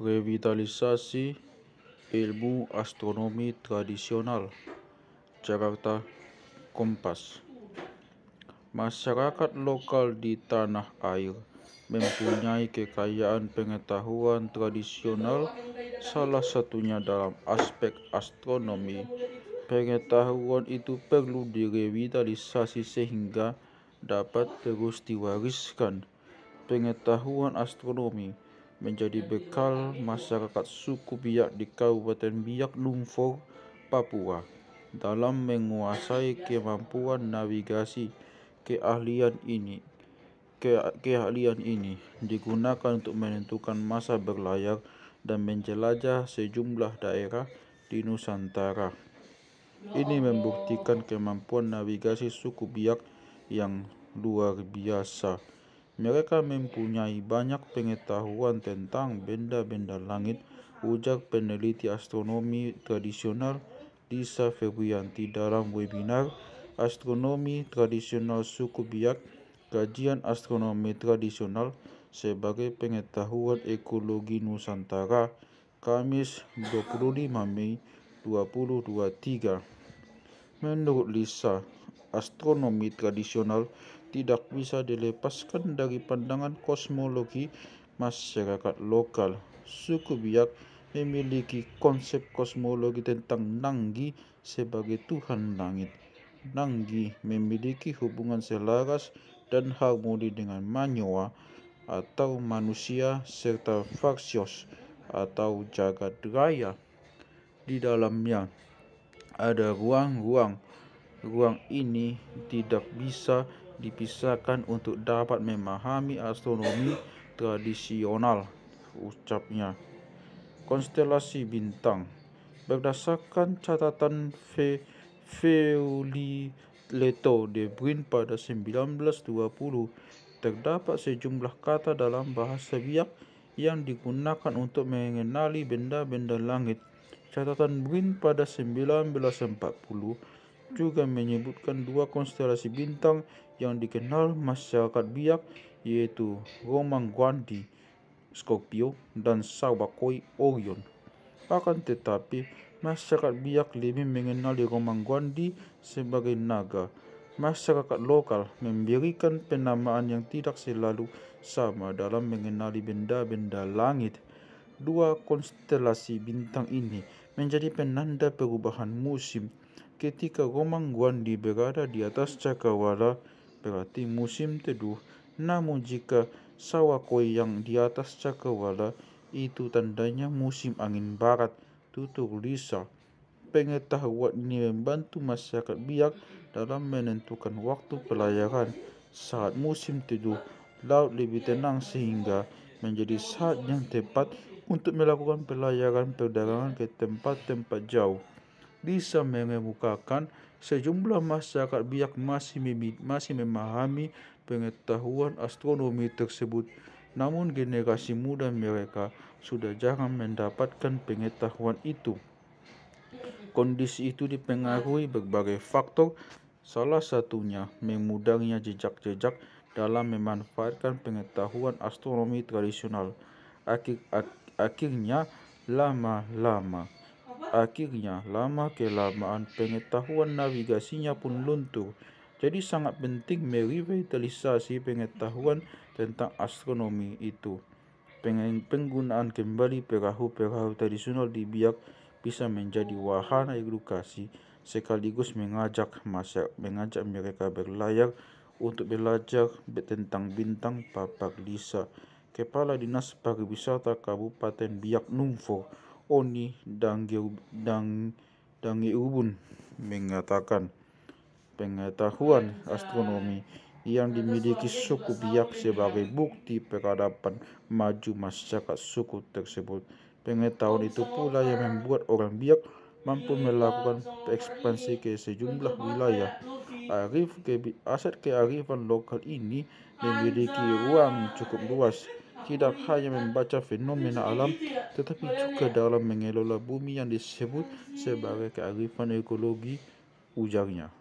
Revitalisasi Ilmu Astronomi Tradisional Jakarta Kompas Masyarakat lokal di tanah air mempunyai kekayaan pengetahuan tradisional salah satunya dalam aspek astronomi pengetahuan itu perlu direvitalisasi sehingga dapat terus diwariskan pengetahuan astronomi menjadi bekal masyarakat suku Biak di Kabupaten Biak Lumpur, Papua dalam menguasai kemampuan navigasi keahlian ini. Ke keahlian ini digunakan untuk menentukan masa berlayar dan menjelajah sejumlah daerah di Nusantara. Ini membuktikan kemampuan navigasi suku Biak yang luar biasa. Mereka mempunyai banyak pengetahuan tentang benda-benda langit, ujar peneliti astronomi tradisional Lisa Febrianti dalam webinar Astronomi Tradisional Suku Biak, Kajian Astronomi Tradisional sebagai Pengetahuan Ekologi Nusantara, Kamis 25 Mei 2023. Menurut Lisa, astronomi tradisional tidak bisa dilepaskan dari pandangan kosmologi masyarakat lokal. Suku Biak memiliki konsep kosmologi tentang Nanggi sebagai Tuhan Langit. Nanggi memiliki hubungan selaras dan harmoni dengan Manyoa atau manusia serta Faksius atau jagad raya. Di dalamnya ada ruang-ruang ruang ini tidak bisa dipisahkan untuk dapat memahami astronomi tradisional, ucapnya. Konstelasi bintang Berdasarkan catatan Leto de Brin pada 1920, terdapat sejumlah kata dalam bahasa biak yang digunakan untuk mengenali benda-benda langit. Catatan Brin pada 1940 juga menyebutkan dua konstelasi bintang yang dikenal masyarakat biak yaitu Romang Guandi Scorpio dan Sabakoi Orion. Akan tetapi, masyarakat biak lebih mengenali Romang Guandi sebagai naga. Masyarakat lokal memberikan penamaan yang tidak selalu sama dalam mengenali benda-benda langit. Dua konstelasi bintang ini menjadi penanda perubahan musim ketika Roman Guandi berada di atas cakrawala berarti musim teduh. Namun jika sawakoi yang di atas cakrawala itu tandanya musim angin barat, tutur Lisa. Pengetahuan ini membantu masyarakat biak dalam menentukan waktu pelayaran. Saat musim teduh, laut lebih tenang sehingga menjadi saat yang tepat untuk melakukan pelayaran perdagangan ke tempat-tempat jauh. bisa mengemukakan sejumlah masyarakat biak masih, masih memahami pengetahuan astronomi tersebut. Namun generasi muda mereka sudah jarang mendapatkan pengetahuan itu. Kondisi itu dipengaruhi berbagai faktor, salah satunya memudangnya jejak-jejak dalam memanfaatkan pengetahuan astronomi tradisional. Akhir, ak, akhirnya, lama-lama Akhirnya, lama-kelamaan pengetahuan navigasinya pun luntur. Jadi sangat penting merevitalisasi pengetahuan tentang astronomi itu. Penggunaan kembali perahu-perahu tradisional di biak bisa menjadi wahana edukasi sekaligus mengajak masyarakat, mengajak mereka berlayar untuk belajar tentang bintang Papak Lisa, Kepala Dinas Pariwisata Kabupaten Biak Numfor Oni Dangiubun mengatakan pengetahuan astronomi yang dimiliki suku biak sebagai bukti peradaban maju masyarakat suku tersebut. Pengetahuan itu pula yang membuat orang biak mampu melakukan ekspansi ke sejumlah wilayah. Arif ke, aset kearifan lokal ini memiliki ruang cukup luas tidak hanya membaca fenomena alam, tetapi juga dalam mengelola bumi yang disebut sebagai kearifan ekologi ujarnya.